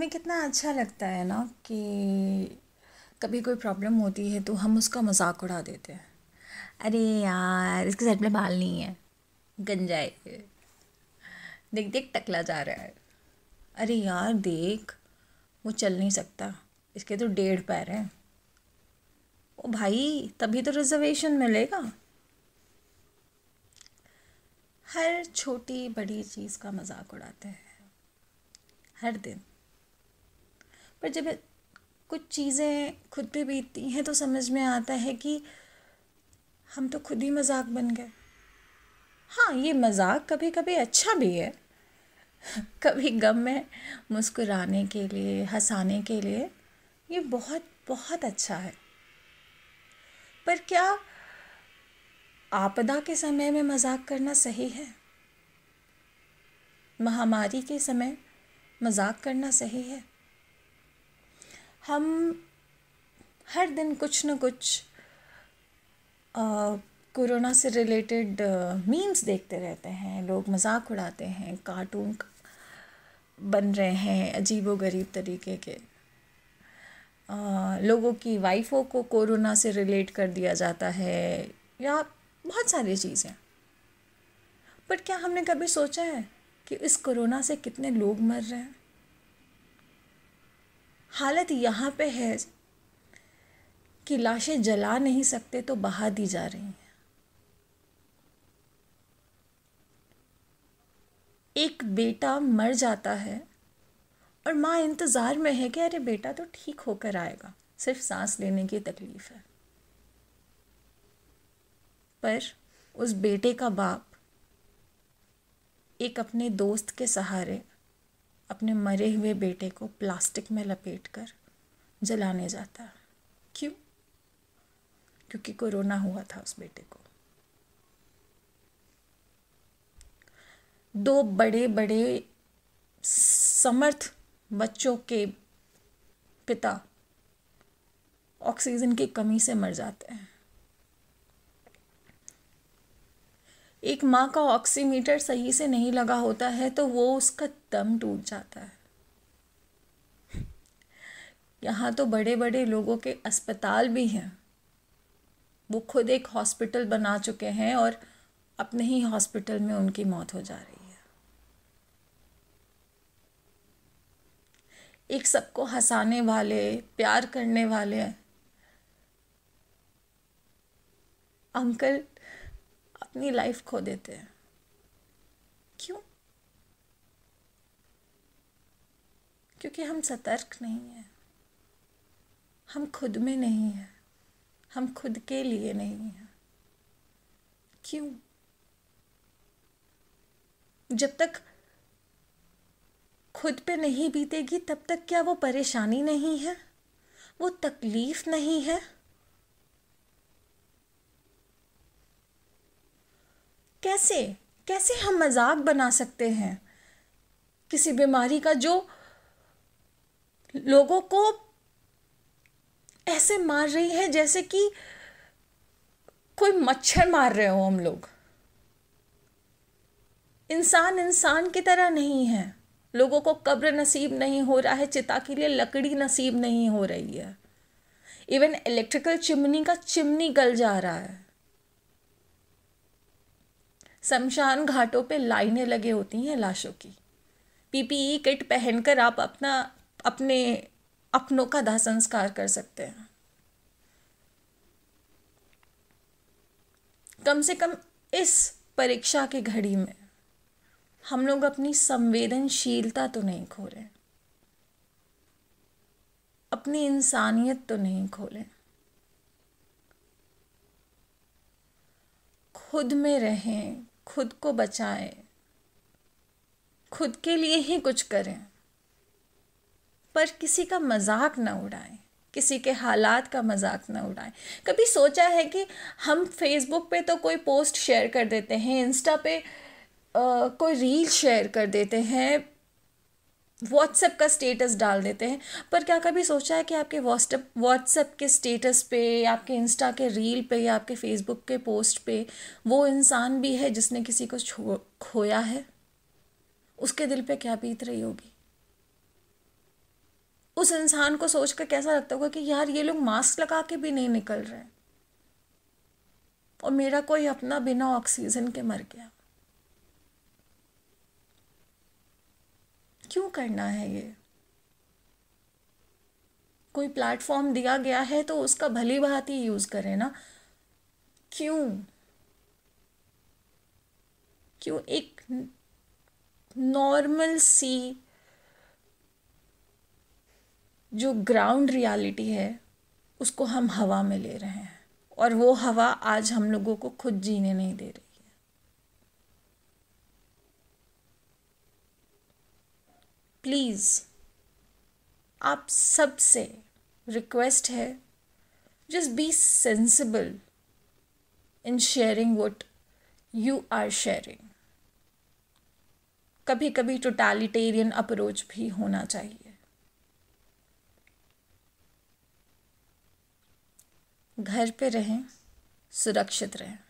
हमें कितना अच्छा लगता है ना कि कभी कोई प्रॉब्लम होती है तो हम उसका मजाक उड़ा देते हैं अरे यार इसके साइड में बाल नहीं है गंजाए देख देख टकला जा रहा है अरे यार देख वो चल नहीं सकता इसके तो डेढ़ पैर हैं ओ भाई तभी तो रिजर्वेशन मिलेगा हर छोटी बड़ी चीज़ का मजाक उड़ाते हैं हर दिन पर जब कुछ चीज़ें खुद पे बीतती हैं तो समझ में आता है कि हम तो खुद ही मजाक बन गए हाँ ये मजाक कभी कभी अच्छा भी है कभी गम में मुस्कुराने के लिए हंसाने के लिए ये बहुत बहुत अच्छा है पर क्या आपदा के समय में मजाक करना सही है महामारी के समय मजाक करना सही है हम हर दिन कुछ न कुछ कोरोना से रिलेटेड मीम्स देखते रहते हैं लोग मजाक उड़ाते हैं कार्टून बन रहे हैं अजीबो गरीब तरीके के आ, लोगों की वाइफों को कोरोना से रिलेट कर दिया जाता है या बहुत सारी चीज़ें बट क्या हमने कभी सोचा है कि इस कोरोना से कितने लोग मर रहे हैं हालत यहाँ पे है कि लाशें जला नहीं सकते तो बहा दी जा रही हैं एक बेटा मर जाता है और माँ इंतज़ार में है कि अरे बेटा तो ठीक होकर आएगा सिर्फ सांस लेने की तकलीफ़ है पर उस बेटे का बाप एक अपने दोस्त के सहारे अपने मरे हुए बेटे को प्लास्टिक में लपेट कर जलाने जाता क्यों क्योंकि कोरोना हुआ था उस बेटे को दो बड़े बड़े समर्थ बच्चों के पिता ऑक्सीजन की कमी से मर जाते हैं एक माँ का ऑक्सीमीटर सही से नहीं लगा होता है तो वो उसका दम टूट जाता है यहाँ तो बड़े बड़े लोगों के अस्पताल भी हैं वो खुद एक हॉस्पिटल बना चुके हैं और अपने ही हॉस्पिटल में उनकी मौत हो जा रही है एक सबको हंसाने वाले प्यार करने वाले अंकल अपनी लाइफ खो देते हैं क्यों क्योंकि हम सतर्क नहीं हैं हम खुद में नहीं हैं हम खुद के लिए नहीं हैं क्यों जब तक खुद पे नहीं बीतेगी तब तक क्या वो परेशानी नहीं है वो तकलीफ़ नहीं है कैसे कैसे हम मजाक बना सकते हैं किसी बीमारी का जो लोगों को ऐसे मार रही है जैसे कि कोई मच्छर मार रहे हो हम लोग इंसान इंसान की तरह नहीं है लोगों को कब्र नसीब नहीं हो रहा है चिता के लिए लकड़ी नसीब नहीं हो रही है इवन इलेक्ट्रिकल चिमनी का चिमनी गल जा रहा है शमशान घाटों पे लाइनें लगे होती हैं लाशों की पीपीई किट पहनकर आप अपना अपने अपनों का दाह संस्कार कर सकते हैं कम से कम इस परीक्षा की घड़ी में हम लोग अपनी संवेदनशीलता तो नहीं खो रहे अपनी इंसानियत तो नहीं खोले खुद में रहें खुद को बचाएं खुद के लिए ही कुछ करें पर किसी का मजाक ना उड़ाएं किसी के हालात का मजाक ना उड़ाएं कभी सोचा है कि हम फेसबुक पे तो कोई पोस्ट शेयर कर देते हैं इंस्टा पे आ, कोई रील शेयर कर देते हैं व्हाट्सएप का स्टेटस डाल देते हैं पर क्या कभी सोचा है कि आपके व्हाट्सएप व्हाट्सएप के स्टेटस पे आपके इंस्टा के रील पे या आपके फेसबुक के पोस्ट पे वो इंसान भी है जिसने किसी को खोया है उसके दिल पे क्या बीत रही होगी उस इंसान को सोच कर कैसा लगता होगा कि यार ये लोग मास्क लगा के भी नहीं निकल रहे और मेरा कोई अपना बिना ऑक्सीजन के मर गया करना है ये कोई प्लेटफॉर्म दिया गया है तो उसका भली ही यूज़ करें ना क्यों क्यों एक नॉर्मल सी जो ग्राउंड रियलिटी है उसको हम हवा में ले रहे हैं और वो हवा आज हम लोगों को खुद जीने नहीं दे रही प्लीज़ आप सब से रिक्वेस्ट है just be sensible in sharing what you are sharing कभी कभी टोटालिटेरियन अप्रोच भी होना चाहिए घर पे रहें सुरक्षित रहें